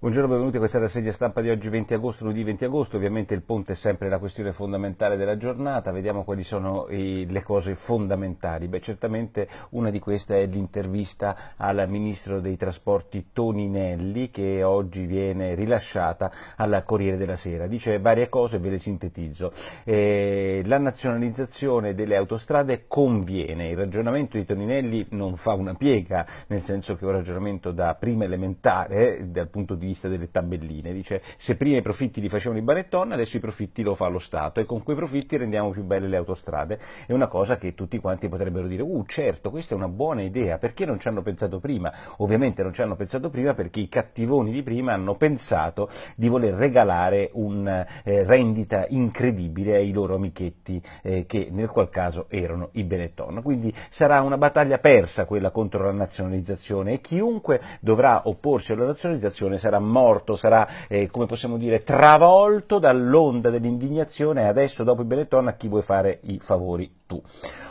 Buongiorno, benvenuti a questa rassegna stampa di oggi 20 agosto, lunedì 20 agosto, ovviamente il ponte è sempre la questione fondamentale della giornata, vediamo quali sono i, eh, le cose fondamentali. Beh, certamente una di queste è l'intervista al Ministro dei Trasporti Toninelli che oggi viene rilasciata al Corriere della Sera. Dice varie cose, ve le sintetizzo. Eh, la nazionalizzazione delle autostrade conviene, il ragionamento di Toninelli non fa una piega, nel senso che è un ragionamento da prima elementare, eh, dal punto di vista delle tabelline, dice se prima i profitti li facevano i Benetton, adesso i profitti lo fa lo Stato e con quei profitti rendiamo più belle le autostrade, è una cosa che tutti quanti potrebbero dire, uh certo questa è una buona idea, perché non ci hanno pensato prima? Ovviamente non ci hanno pensato prima perché i cattivoni di prima hanno pensato di voler regalare una eh, rendita incredibile ai loro amichetti eh, che nel qual caso erano i Benetton, quindi sarà una battaglia persa quella contro la nazionalizzazione e chiunque dovrà opporsi alla nazionalizzazione sarà sarà morto, sarà, eh, come possiamo dire, travolto dall'onda dell'indignazione e adesso dopo il Benetton a chi vuoi fare i favori tu.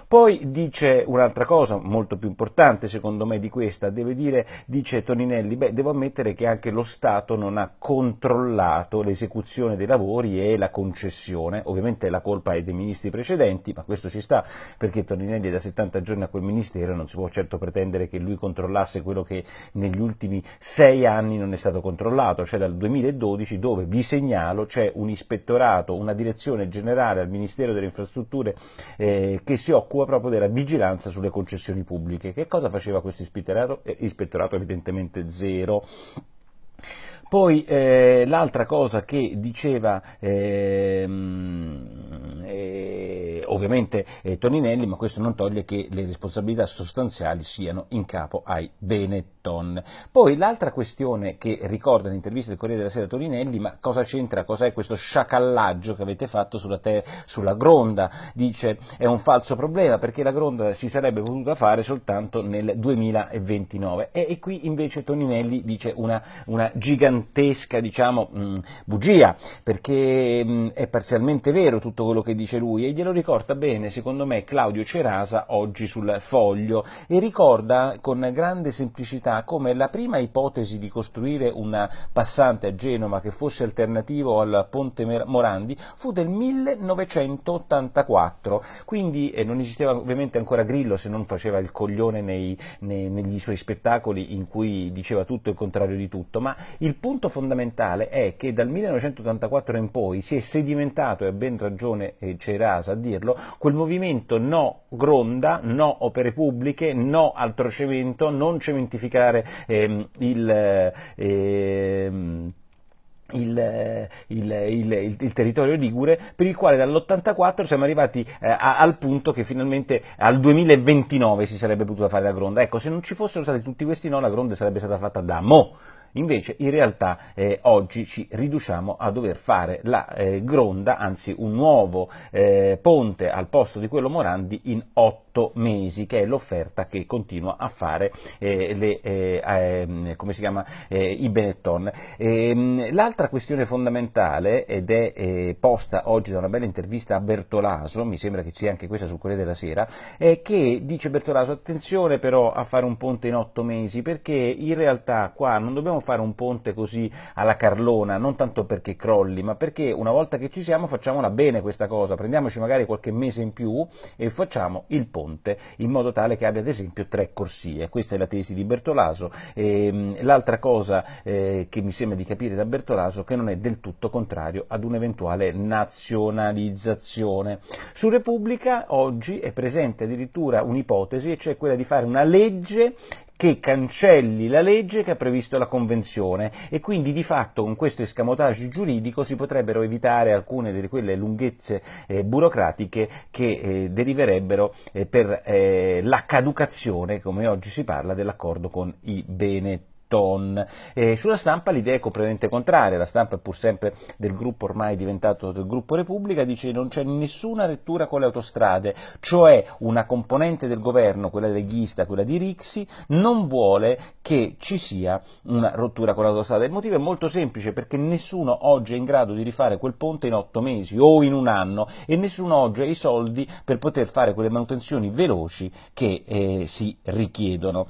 Poi dice un'altra cosa molto più importante secondo me di questa, deve dire, dice Toninelli, beh, devo ammettere che anche lo Stato non ha controllato l'esecuzione dei lavori e la concessione, ovviamente la colpa è dei ministri precedenti, ma questo ci sta perché Toninelli è da 70 giorni a quel ministero, e non si può certo pretendere che lui controllasse quello che negli ultimi sei anni non è stato controllato, cioè dal 2012 dove vi segnalo c'è un ispettorato, una direzione generale al Ministero delle Infrastrutture eh, che si occupa occupa proprio della vigilanza sulle concessioni pubbliche. Che cosa faceva questo ispettorato? Eh, ispettorato evidentemente zero. Poi eh, l'altra cosa che diceva ehm, eh, ovviamente eh, Toninelli, ma questo non toglie che le responsabilità sostanziali siano in capo ai Veneto. Washington. Poi l'altra questione che ricorda l'intervista del Corriere della Sera Torinelli, ma cosa c'entra, cos'è questo sciacallaggio che avete fatto sulla, te- sulla Gronda? Dice è un falso problema perché la Gronda si sarebbe potuta fare soltanto nel 2029 e, e qui invece Toninelli dice una, una gigantesca diciamo, mh, mm, bugia perché mh, mm, è parzialmente vero tutto quello che dice lui e glielo ricorda bene secondo me Claudio Cerasa oggi sul foglio e ricorda con grande semplicità come la prima ipotesi di costruire un passante a Genova che fosse alternativo al ponte Morandi fu del 1984, quindi eh, non esisteva ovviamente ancora Grillo se non faceva il coglione nei, nei, negli suoi spettacoli in cui diceva tutto il contrario di tutto, ma il punto fondamentale è che dal 1984 in poi si è sedimentato, e ha ben ragione eh, Cerasa a dirlo, quel movimento no gronda, no opere pubbliche, no al trocemento, non cementificare diventare ehm, il... Ehm, il, il, il, il, territorio ligure, per il quale dall'84 siamo arrivati eh, a, al punto che finalmente al 2029 si sarebbe potuta fare la gronda. Ecco, se non ci fossero stati tutti questi no, la gronda sarebbe stata fatta da mo'. Invece in realtà eh, oggi ci riduciamo a dover fare la eh, gronda, anzi un nuovo eh, ponte al posto di quello Morandi in otto mesi, che è l'offerta che continua a fare eh, le, eh, ehm, chiama, eh, i Benetton. Ehm, l'altra questione fondamentale, ed è posta oggi da una bella intervista a Bertolaso, mi sembra che sia anche questa sul Corriere della Sera, è che dice Bertolaso attenzione però a fare un ponte in otto mesi, perché in realtà qua non dobbiamo possiamo fare un ponte così alla Carlona, non tanto perché crolli, ma perché una volta che ci siamo facciamola bene questa cosa, prendiamoci magari qualche mese in più e facciamo il ponte in modo tale che abbia ad esempio tre corsie. Questa è la tesi di Bertolaso. E, ehm, l'altra cosa eh, che mi sembra di capire da Bertolaso è che non è del tutto contrario ad un'eventuale nazionalizzazione. Su Repubblica oggi è presente addirittura un'ipotesi, cioè quella di fare una legge che cancelli la legge che ha previsto la Convenzione e quindi di fatto con questo escamotage giuridico si potrebbero evitare alcune di quelle lunghezze eh, burocratiche che eh, deriverebbero eh, per eh, la caducazione, come oggi si parla, dell'accordo con i Benettini. Ton. Eh, sulla stampa l'idea è completamente contraria, la stampa è pur sempre del gruppo ormai diventato del gruppo Repubblica, dice che non c'è nessuna lettura con le autostrade, cioè una componente del governo, quella leghista, quella di Rixi, non vuole che ci sia una rottura con l'autostrada. Il motivo è molto semplice perché nessuno oggi è in grado di rifare quel ponte in otto mesi o in un anno e nessuno oggi ha i soldi per poter fare quelle manutenzioni veloci che eh, si richiedono.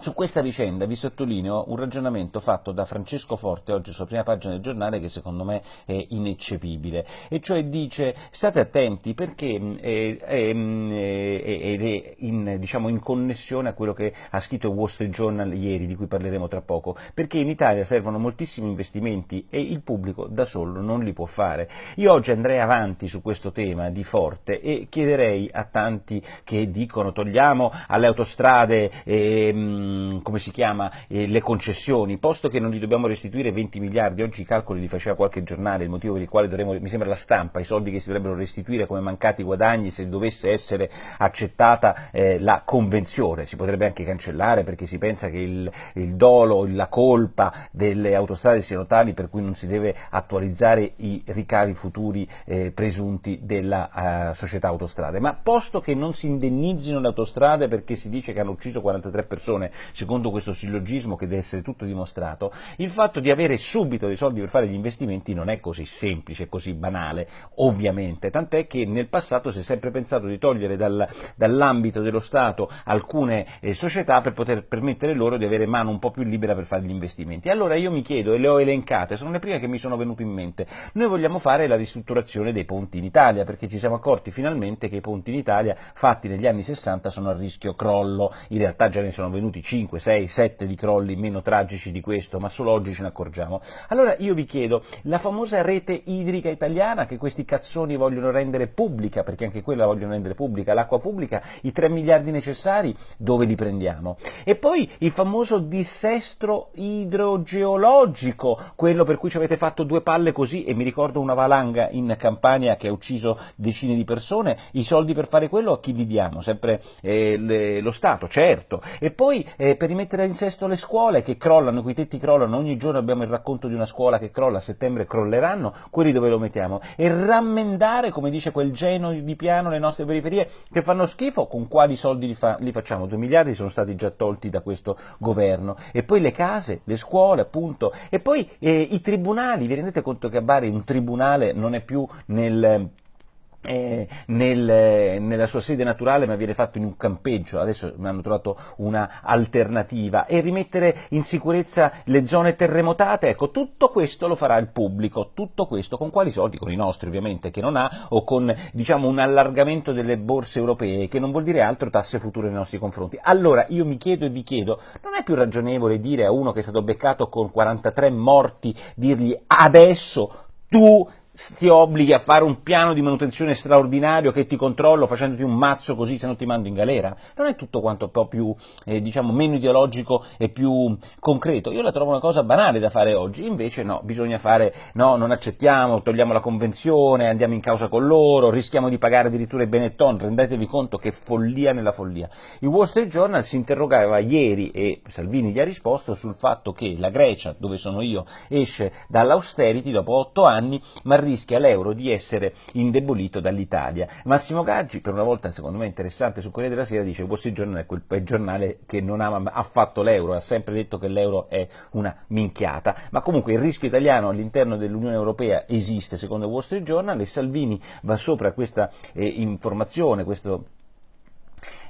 Su questa vicenda vi sottolineo un ragionamento fatto da Francesco Forte oggi sulla prima pagina del giornale che secondo me è ineccepibile e cioè dice state attenti perché mm, è, è, mm, è, in, diciamo, in, connessione a quello che ha scritto Wall Street Journal ieri di cui parleremo tra poco perché in Italia servono moltissimi investimenti e il pubblico da solo non li può fare. Io oggi andrei avanti su questo tema di Forte e chiederei a tanti che dicono togliamo alle autostrade eh, Mm, come si chiama, eh, le concessioni, posto che non gli dobbiamo restituire 20 miliardi, oggi i calcoli li faceva qualche giornale, il motivo per il quale dovremmo, mi sembra la stampa, i soldi che si dovrebbero restituire come mancati guadagni se dovesse essere accettata eh, la convenzione, si potrebbe anche cancellare perché si pensa che il, il dolo, la colpa delle autostrade siano tali per cui non si deve attualizzare i ricavi futuri eh, presunti della eh, società autostrade, ma posto che non si indennizzino le autostrade perché si dice che hanno ucciso 43 persone, secondo questo sillogismo che deve essere tutto dimostrato, il fatto di avere subito dei soldi per fare gli investimenti non è così semplice, così banale, ovviamente, tant'è che nel passato si è sempre pensato di togliere dal, dall'ambito dello Stato alcune eh, società per poter permettere loro di avere mano un po' più libera per fare gli investimenti. Allora io mi chiedo, e le ho elencate, sono le prime che mi sono venute in mente, noi vogliamo fare la ristrutturazione dei ponti in Italia, perché ci siamo accorti finalmente che i ponti in Italia fatti negli anni 60 sono a rischio crollo, in realtà già ne sono venuti 5, 6, 7 di crolli meno tragici di questo, ma solo oggi ce ne accorgiamo. Allora io vi chiedo, la famosa rete idrica italiana che questi cazzoni vogliono rendere pubblica, perché anche quella vogliono rendere pubblica, l'acqua pubblica, i 3 miliardi necessari, dove li prendiamo? E poi il famoso dissestro idrogeologico, quello per cui ci avete fatto due palle così e mi ricordo una valanga in Campania che ha ucciso decine di persone, i soldi per fare quello a chi li diamo? Sempre eh, le, lo Stato, certo. E poi eh, per rimettere in sesto le scuole che crollano, quei tetti crollano, ogni giorno abbiamo il racconto di una scuola che crolla, a settembre crolleranno, quelli dove lo mettiamo? E rammendare, come dice quel geno di piano, le nostre periferie che fanno schifo, con quali soldi li, fa, li facciamo? 2 miliardi sono stati già tolti da questo governo. E poi le case, le scuole, appunto, e poi eh, i tribunali, vi rendete conto che a Bari un tribunale non è più nel eh, nel, nella sua sede naturale ma viene fatto in un campeggio, adesso mi hanno trovato un'alternativa e rimettere in sicurezza le zone terremotate, ecco tutto questo lo farà il pubblico, tutto questo con quali soldi? Con i nostri ovviamente che non ha o con diciamo, un allargamento delle borse europee che non vuol dire altro tasse future nei nostri confronti. Allora io mi chiedo e vi chiedo, non è più ragionevole dire a uno che è stato beccato con 43 morti, dirgli adesso tu ti obblighi a fare un piano di manutenzione straordinario che ti controllo facendoti un mazzo così se no ti mando in galera. Non è tutto quanto un po' più, eh, diciamo, meno ideologico e più concreto. Io la trovo una cosa banale da fare oggi, invece no, bisogna fare, no, non accettiamo, togliamo la convenzione, andiamo in causa con loro, rischiamo di pagare addirittura i Benetton, rendetevi conto che follia nella follia. Il Wall Street Journal si interrogava ieri e Salvini gli ha risposto sul fatto che la Grecia, dove sono io, esce dall'austerity dopo otto anni, ma rischia l'euro di essere indebolito dall'Italia. Massimo Gaggi, per una volta secondo me interessante, su Corriere della Sera dice che Wall Journal è quel giornale che non ama affatto l'euro, ha sempre detto che l'euro è una minchiata, ma comunque il rischio italiano all'interno dell'Unione Europea esiste, secondo Wall Street Journal, e Salvini va sopra questa eh, informazione, questo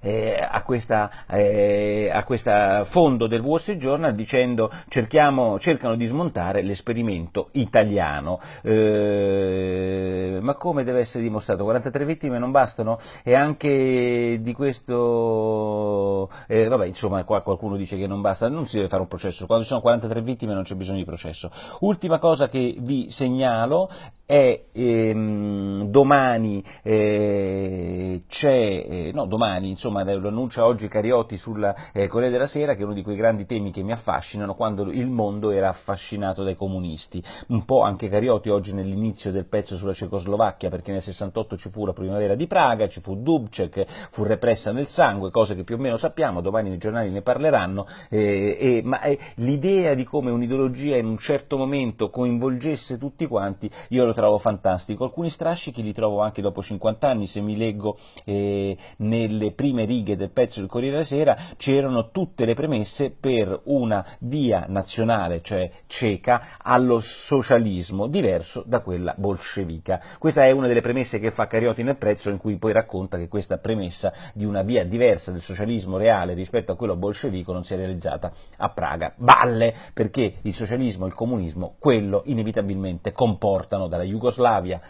eh, a, questa, eh, a questa fondo del Wall Street Journal dicendo cerchiamo, cercano di smontare l'esperimento italiano. Eh, ma come deve essere dimostrato? 43 vittime non bastano? E anche di questo... Eh, vabbè, insomma, qua qualcuno dice che non basta, non si deve fare un processo. Quando ci sono 43 vittime non c'è bisogno di processo. Ultima cosa che vi segnalo è ehm, domani, eh, c'è, eh, no, domani insomma, insomma lo annuncia oggi Cariotti sulla eh, Corriere della Sera, che è uno di quei grandi temi che mi affascinano quando il mondo era affascinato dai comunisti. Un po' anche Cariotti oggi nell'inizio del pezzo sulla Cecoslovacchia, perché nel 68 ci fu la primavera di Praga, ci fu Dubček, fu repressa nel sangue, cose che più o meno sappiamo, domani i giornali ne parleranno, eh, eh, ma l'idea di come un'ideologia in un certo momento coinvolgesse tutti quanti, io lo trovo fantastico. Alcuni strascichi li trovo anche dopo 50 anni, se mi leggo eh, nelle prime prime righe del pezzo del Corriere della Sera c'erano tutte le premesse per una via nazionale, cioè cieca, allo socialismo diverso da quella bolscevica. Questa è una delle premesse che fa Cariotti nel prezzo in cui poi racconta che questa premessa di una via diversa del socialismo reale rispetto a quello bolscevico non si è realizzata a Praga. Balle, perché il socialismo e il comunismo quello inevitabilmente comportano dalla Jugoslavia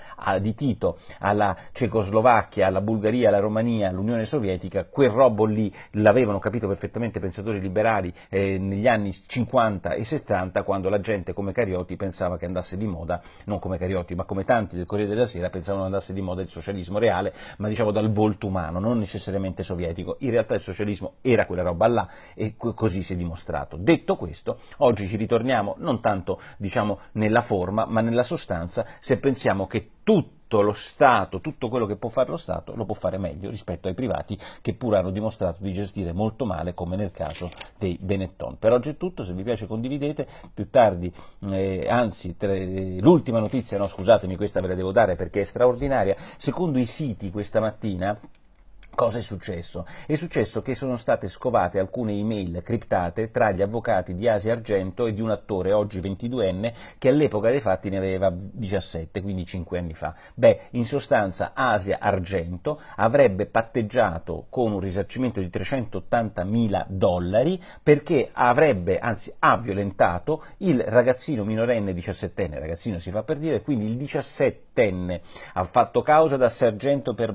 di Tito alla Cecoslovacchia, alla Bulgaria, alla Romania, all'Unione Sovietica America, quel robo lì l'avevano capito perfettamente i pensatori liberali eh, negli anni 50 e 70 quando la gente come Cariotti pensava che andasse di moda, non come Cariotti ma come tanti del Corriere della Sera pensavano che andasse di moda il socialismo reale, ma diciamo dal volto umano, non necessariamente sovietico. In realtà il socialismo era quella roba là e così si è dimostrato. Detto questo, oggi ci ritorniamo non tanto diciamo, nella forma ma nella sostanza se pensiamo che tutti tutto lo Stato, tutto quello che può fare lo Stato lo può fare meglio rispetto ai privati che pur hanno dimostrato di gestire molto male come nel caso dei Benetton. Per oggi è tutto, se vi piace condividete, più tardi, eh, anzi tre, eh, l'ultima notizia, no scusatemi questa ve la devo dare perché è straordinaria, secondo i siti questa mattina Cosa è successo? È successo che sono state scovate alcune email criptate tra gli avvocati di Asia Argento e di un attore, oggi 22enne, che all'epoca dei fatti ne aveva 17, quindi 5 anni fa. Beh, in sostanza Asia Argento avrebbe patteggiato con un risarcimento di 380 mila dollari perché avrebbe, anzi ha violentato il ragazzino minorenne 17enne, ragazzino si fa per dire, quindi il 17 diciassettenne, ha fatto causa da sergento per,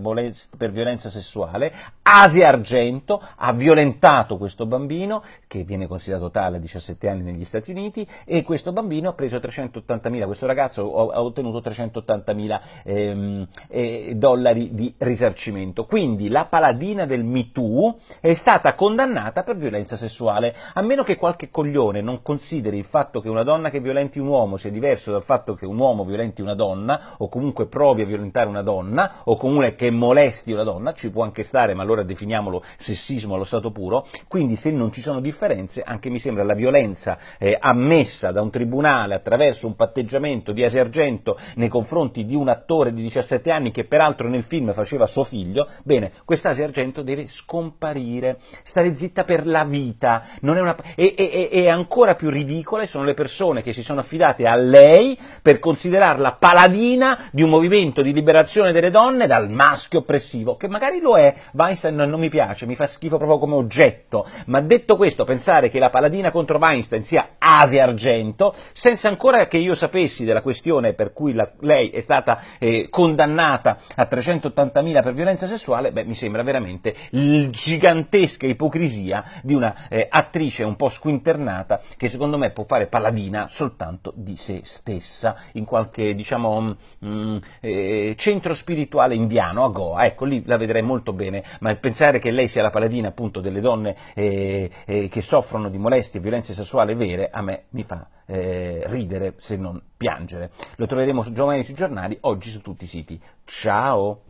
per violenza sessuale, Asia Argento ha violentato questo bambino, che viene considerato tale a 17 anni negli Stati Uniti, e questo bambino ha preso 380.000, questo ragazzo ha ottenuto 380.000 ehm, eh, dollari di risarcimento. Quindi la paladina del MeToo è stata condannata per violenza sessuale, a meno che qualche coglione non consideri il fatto che una donna che violenti un uomo sia diverso dal fatto che un uomo violenti una donna, o comunque provi a violentare una donna o comunque che molesti una donna, ci può anche stare, ma allora definiamolo sessismo allo stato puro, quindi se non ci sono differenze anche mi sembra la violenza eh, ammessa da un tribunale attraverso un patteggiamento di Asergento nei confronti di un attore di 17 anni che peraltro nel film faceva suo figlio, bene, questa Asergento deve scomparire, stare zitta per la vita, una... e, e, e ancora più ridicole sono le persone che si sono affidate a lei per considerarla paladina di un movimento di liberazione delle donne dal maschio oppressivo, che magari lo è, Weinstein non mi piace, mi fa schifo proprio come oggetto, ma detto questo, pensare che la paladina contro Weinstein sia Asia Argento, senza ancora che io sapessi della questione per cui la, lei è stata eh, condannata a 380.000 per violenza sessuale, beh, mi sembra veramente la gigantesca ipocrisia di una eh, attrice un po' squinternata che secondo me può fare paladina soltanto di se stessa, in qualche, diciamo, mh, mm, Mm, eh, centro spirituale indiano a Goa, ecco lì la vedrei molto bene, ma pensare che lei sia la paladina appunto delle donne eh, eh, che soffrono di molestie e violenze sessuali vere a me mi fa eh, ridere se non piangere. Lo troveremo su giovani sui giornali, oggi su tutti i siti. Ciao!